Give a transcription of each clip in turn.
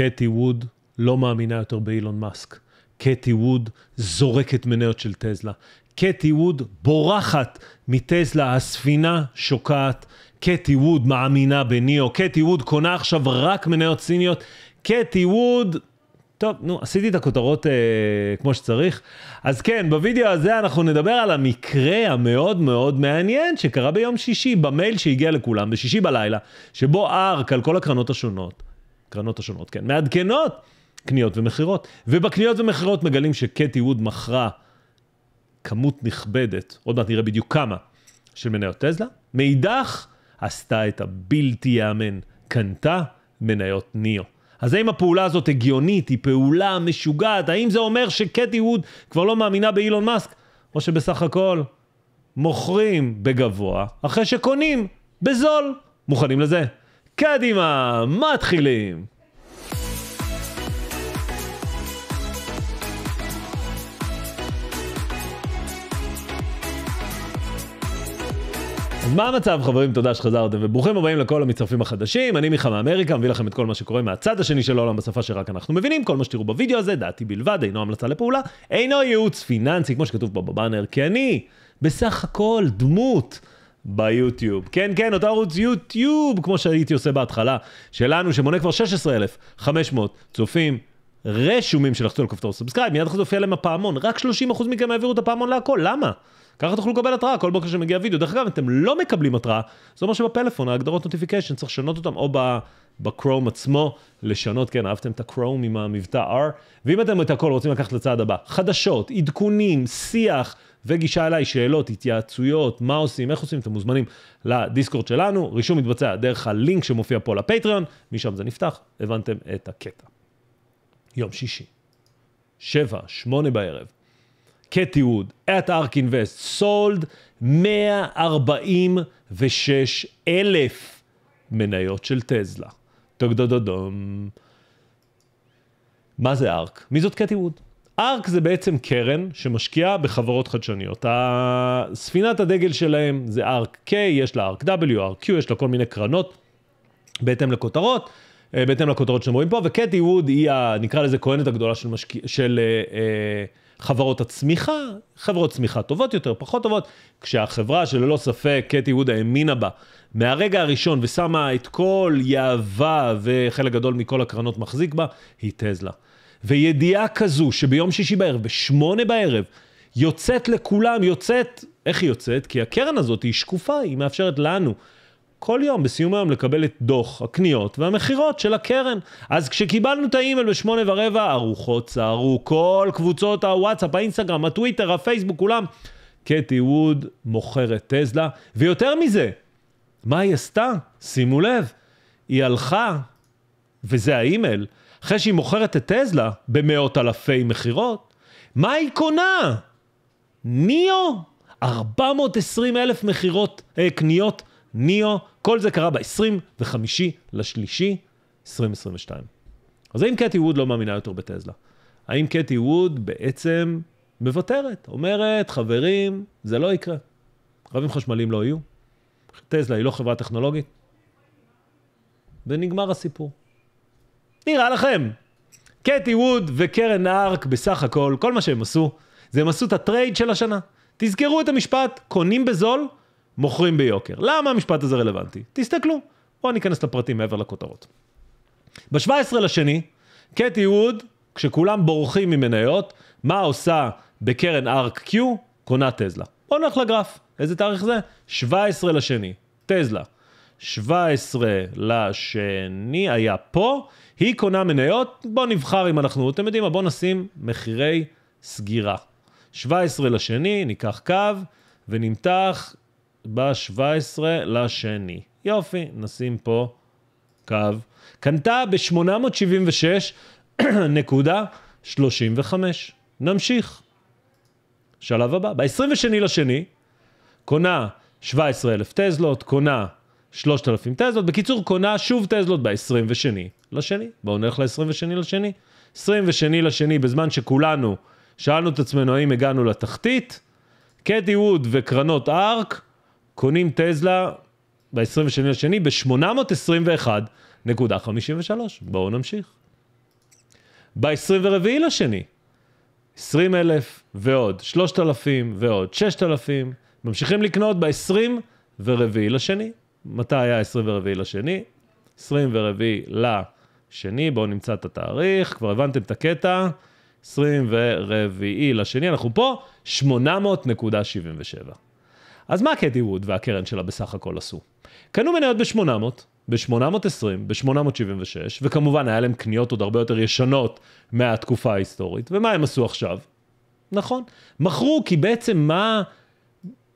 קטי ווד לא מאמינה יותר באילון מאסק. קטי ווד זורקת מניות של טזלה. קטי ווד בורחת מטזלה, הספינה שוקעת. קטי ווד מאמינה בניאו. קטי ווד קונה עכשיו רק מניות סיניות. קטי ווד... טוב, נו, עשיתי את הכותרות אה, כמו שצריך. אז כן, בווידאו הזה אנחנו נדבר על המקרה המאוד מאוד מעניין שקרה ביום שישי, במייל שהגיע לכולם, בשישי בלילה, שבו ארק על כל הקרנות השונות הקרנות השונות, כן, מעדכנות קניות ומכירות. ובקניות ומכירות מגלים שקטי ווד מכרה כמות נכבדת, עוד מעט נראה בדיוק כמה, של מניות טזלה. מאידך, עשתה את הבלתי ייאמן, קנתה מניות ניאו. אז האם הפעולה הזאת הגיונית, היא פעולה משוגעת? האם זה אומר שקטי ווד כבר לא מאמינה באילון מאסק? או שבסך הכל מוכרים בגבוה, אחרי שקונים בזול. מוכנים לזה? קדימה, מתחילים! אז מה המצב חברים? תודה שחזרתם וברוכים הבאים לכל המצטרפים החדשים. אני מיכה מאמריקה, מביא לכם את כל מה שקורה מהצד השני של העולם בשפה שרק אנחנו מבינים. כל מה שתראו בווידאו הזה, דעתי בלבד, אינו המלצה לפעולה, אינו ייעוץ פיננסי, כמו שכתוב פה בבאנר, כי אני בסך הכל דמות. ביוטיוב. כן, כן, אותו ערוץ יוטיוב, כמו שהייתי עושה בהתחלה, שלנו, שמונה כבר 16,500 צופים. רשומים שלחצו על כפתור סאבסקרייב, מיד אחרי זה הופיע להם הפעמון. רק 30% מכם העבירו את הפעמון להכל, למה? ככה תוכלו לקבל התראה כל בוקר שמגיע וידאו. דרך אגב, אם אתם לא מקבלים התראה, זה אומר שבפלאפון ההגדרות נוטיפיקיישן, צריך לשנות אותם, או בקרום עצמו, לשנות, כן, אהבתם את הקרום עם המבטא R. ואם אתם את הכל רוצים לקחת לצעד הבא, חדשות, עדכונים, שיח, וגישה אליי, שאלות, התייעצויות, מה עושים, איך עושים, אתם מוזמנים לדיסקורד שלנו, רישום מתבצע דרך הלינק שמופיע פה לפטריון, משם זה נפתח, הבנתם את הקטע. יום שישי, שבע, שמונה בערב, כתיעוד, את ארק אינוויסט, סולד 146 אלף מניות של טזלה. דו דו דום. מה זה ארק? מי זאת קטי ווד? ארק זה בעצם קרן שמשקיעה בחברות חדשניות. ספינת הדגל שלהם זה ארק K, יש לה ארק W, ארק Q, יש לה כל מיני קרנות בהתאם לכותרות, אה, בהתאם לכותרות שאתם רואים פה, וקטי ווד היא, ה, נקרא לזה, כהנת הגדולה של, משק... של אה, אה, חברות הצמיחה, חברות צמיחה טובות יותר, פחות טובות, כשהחברה שללא ספק קטי ווד האמינה בה מהרגע הראשון ושמה את כל יהבה וחלק גדול מכל הקרנות מחזיק בה, היא טזלה. וידיעה כזו שביום שישי בערב, בשמונה בערב, יוצאת לכולם, יוצאת, איך היא יוצאת? כי הקרן הזאת היא שקופה, היא מאפשרת לנו כל יום, בסיום היום, לקבל את דוח הקניות והמכירות של הקרן. אז כשקיבלנו את האימייל בשמונה ורבע, ארוחות צערו, כל קבוצות הוואטסאפ, האינסטגרם, הטוויטר, הפייסבוק, כולם. קטי ווד מוכרת טסלה, ויותר מזה, מה היא עשתה? שימו לב, היא הלכה וזה האימייל, אחרי שהיא מוכרת את טזלה במאות אלפי מכירות, מה היא קונה? ניאו? 420 אלף מכירות, אה, קניות ניאו, כל זה קרה ב-25 לשלישי 2022. אז האם קטי ווד לא מאמינה יותר בטזלה? האם קטי ווד בעצם מוותרת? אומרת, חברים, זה לא יקרה. רבים חשמליים לא יהיו. טזלה היא לא חברה טכנולוגית. ונגמר הסיפור. נראה לכם. קטי ווד וקרן הארק בסך הכל, כל מה שהם עשו, זה הם עשו את הטרייד של השנה. תזכרו את המשפט, קונים בזול, מוכרים ביוקר. למה המשפט הזה רלוונטי? תסתכלו. בואו ניכנס לפרטים מעבר לכותרות. ב-17 לשני, קטי ווד, כשכולם בורחים ממניות, מה עושה בקרן ארק קיו? קונה טזלה. בואו נלך לגרף. איזה תאריך זה? 17 לשני. טזלה. 17 לשני היה פה, היא קונה מניות, בואו נבחר אם אנחנו, אתם יודעים מה, בואו נשים מחירי סגירה. 17 לשני, ניקח קו ונמתח ב-17 לשני. יופי, נשים פה קו. קנתה ב-876.35. נמשיך. שלב הבא, ב-22 לשני, קונה 17,000 טזלות, קונה 3,000 טזלות. בקיצור, קונה שוב טזלות ב-22 לשני. בואו נלך ל-22 לשני. 22 לשני, בזמן שכולנו שאלנו את עצמנו האם הגענו לתחתית, קטי ווד וקרנות ארק קונים טזלה ב-22 לשני ב-821.53. בואו נמשיך. ב-24 לשני, 20 אלף ועוד, 3,000 ועוד, 6,000, ממשיכים לקנות ב-24 לשני. מתי היה 24 לשני? 24 לשני, בואו נמצא את התאריך, כבר הבנתם את הקטע, 24 לשני, אנחנו פה, 800.77. אז מה קטי ווד והקרן שלה בסך הכל עשו? קנו מניות ב-800, ב-820, ב-876, וכמובן היה להם קניות עוד הרבה יותר ישנות מהתקופה ההיסטורית. ומה הם עשו עכשיו? נכון, מכרו כי בעצם מה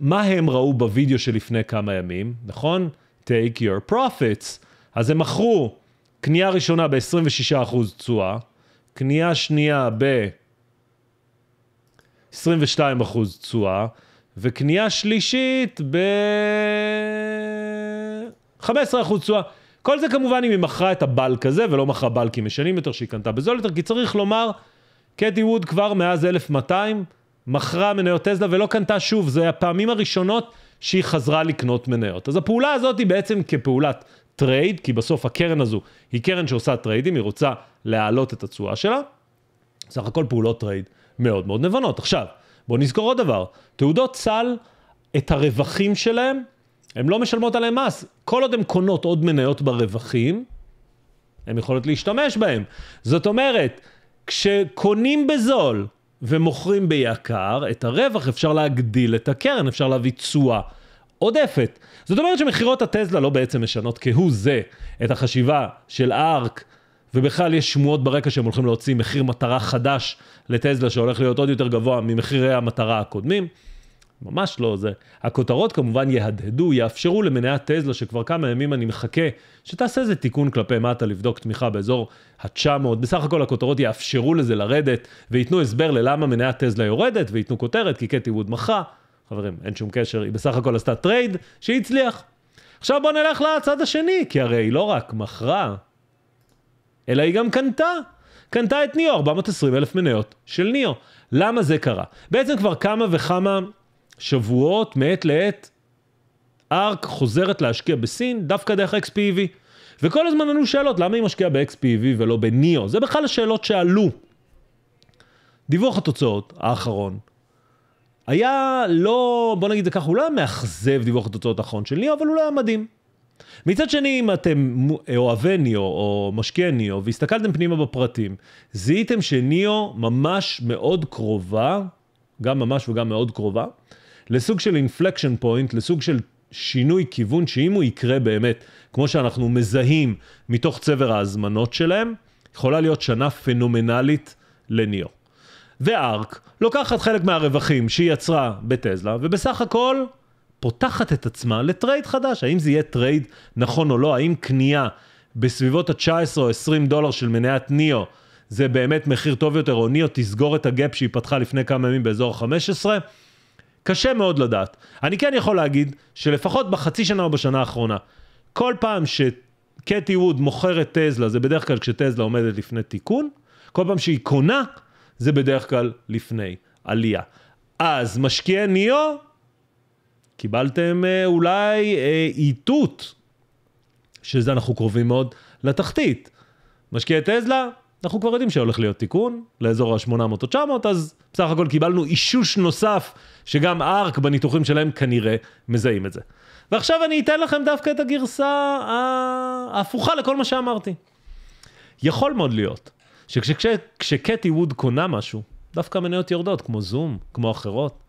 מה הם ראו בווידאו שלפני כמה ימים, נכון? take your profits. אז הם מכרו קנייה ראשונה ב-26% תשואה, קנייה שנייה ב-22% תשואה, וקנייה שלישית ב-15% תשואה. כל זה כמובן אם היא מכרה את הבלק הזה ולא מכרה בלקים ישנים יותר שהיא קנתה בזול יותר, כי צריך לומר, קטי ווד כבר מאז 1200 מכרה מניות טסלה ולא קנתה שוב, זה הפעמים הראשונות שהיא חזרה לקנות מניות. אז הפעולה הזאת היא בעצם כפעולת טרייד, כי בסוף הקרן הזו היא קרן שעושה טריידים, היא רוצה להעלות את התשואה שלה. סך הכל פעולות טרייד מאוד מאוד נבונות. עכשיו, בואו נזכור עוד דבר, תעודות סל, את הרווחים שלהם, הן לא משלמות עליהם מס. כל עוד הן קונות עוד מניות ברווחים, הן יכולות להשתמש בהם. זאת אומרת, כשקונים בזול ומוכרים ביקר, את הרווח אפשר להגדיל את הקרן, אפשר להביא תשואה עודפת. זאת אומרת שמכירות הטסלה לא בעצם משנות כהוא זה את החשיבה של ארק, ובכלל יש שמועות ברקע שהם הולכים להוציא מחיר מטרה חדש לטסלה שהולך להיות עוד יותר גבוה ממחירי המטרה הקודמים. ממש לא, זה... הכותרות כמובן יהדהדו, יאפשרו למניית טזלה, שכבר כמה ימים אני מחכה, שתעשה איזה תיקון כלפי מטה לבדוק תמיכה באזור ה-900. בסך הכל הכותרות יאפשרו לזה לרדת, וייתנו הסבר ללמה מניית טזלה יורדת, וייתנו כותרת, כי קטי ווד מחה. חברים, אין שום קשר, היא בסך הכל עשתה טרייד שהצליח. עכשיו בוא נלך לצד השני, כי הרי היא לא רק מכרה, אלא היא גם קנתה. קנתה את ניו, 420 אלף מניות של ניו. למה זה קרה? בעצם כבר כמה וכמה שבועות, מעת לעת, ארק חוזרת להשקיע בסין, דווקא דרך XPV. וכל הזמן עלו שאלות, למה היא משקיעה ב-XPV ולא בניאו? זה בכלל השאלות שעלו. דיווח התוצאות האחרון היה לא, בוא נגיד את זה ככה, הוא לא היה מאכזב דיווח התוצאות האחרון של ניאו, אבל הוא לא היה מדהים. מצד שני, אם אתם אוהבי ניאו או משקיעי ניאו והסתכלתם פנימה בפרטים, זיהיתם שניאו ממש מאוד קרובה, גם ממש וגם מאוד קרובה, לסוג של אינפלקשן פוינט, לסוג של שינוי כיוון שאם הוא יקרה באמת, כמו שאנחנו מזהים מתוך צבר ההזמנות שלהם, יכולה להיות שנה פנומנלית לניו. וארק לוקחת חלק מהרווחים שהיא יצרה בטזלה, ובסך הכל פותחת את עצמה לטרייד חדש. האם זה יהיה טרייד נכון או לא? האם קנייה בסביבות ה-19 או 20 דולר של מניית ניו, זה באמת מחיר טוב יותר, או ניו תסגור את הגאפ שהיא פתחה לפני כמה ימים באזור ה-15? קשה מאוד לדעת. אני כן יכול להגיד שלפחות בחצי שנה או בשנה האחרונה, כל פעם שקטי ווד מוכרת טזלה, זה בדרך כלל כשטזלה עומדת לפני תיקון, כל פעם שהיא קונה, זה בדרך כלל לפני עלייה. אז משקיעי ניו, קיבלתם אה, אולי אה, איתות, שזה אנחנו קרובים מאוד לתחתית. משקיעי טזלה, אנחנו כבר יודעים שהולך להיות תיקון לאזור ה-800 או 900, אז בסך הכל קיבלנו אישוש נוסף, שגם ארק בניתוחים שלהם כנראה מזהים את זה. ועכשיו אני אתן לכם דווקא את הגרסה ההפוכה לכל מה שאמרתי. יכול מאוד להיות שכשקטי ווד קונה משהו, דווקא המניות יורדות, כמו זום, כמו אחרות,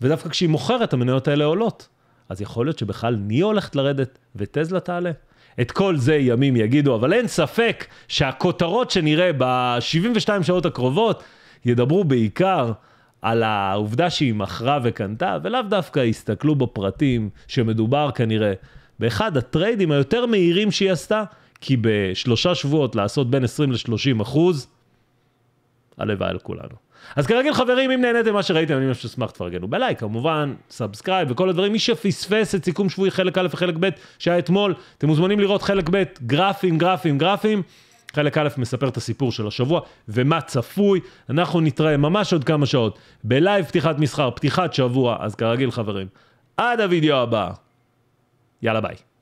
ודווקא כשהיא מוכרת המניות האלה עולות. אז יכול להיות שבכלל ניה הולכת לרדת וטזלה תעלה. את כל זה ימים יגידו, אבל אין ספק שהכותרות שנראה ב-72 שעות הקרובות ידברו בעיקר על העובדה שהיא מכרה וקנתה, ולאו דווקא יסתכלו בפרטים שמדובר כנראה באחד הטריידים היותר מהירים שהיא עשתה, כי בשלושה שבועות לעשות בין 20 ל-30 אחוז, הלוואי על כולנו. אז כרגיל, חברים, אם נהניתם ממה שראיתם, אני ממש אשמח תפרגנו בלייק, כמובן, סאבסקרייב וכל הדברים. מי שפספס את סיכום שבועי חלק א' וחלק ב', שהיה אתמול, אתם מוזמנים לראות חלק ב', גרפים, גרפים, גרפים. חלק א' מספר את הסיפור של השבוע ומה צפוי. אנחנו נתראה ממש עוד כמה שעות בלייב פתיחת מסחר, פתיחת שבוע, אז כרגיל חברים, עד הוידאו הבא. יאללה ביי.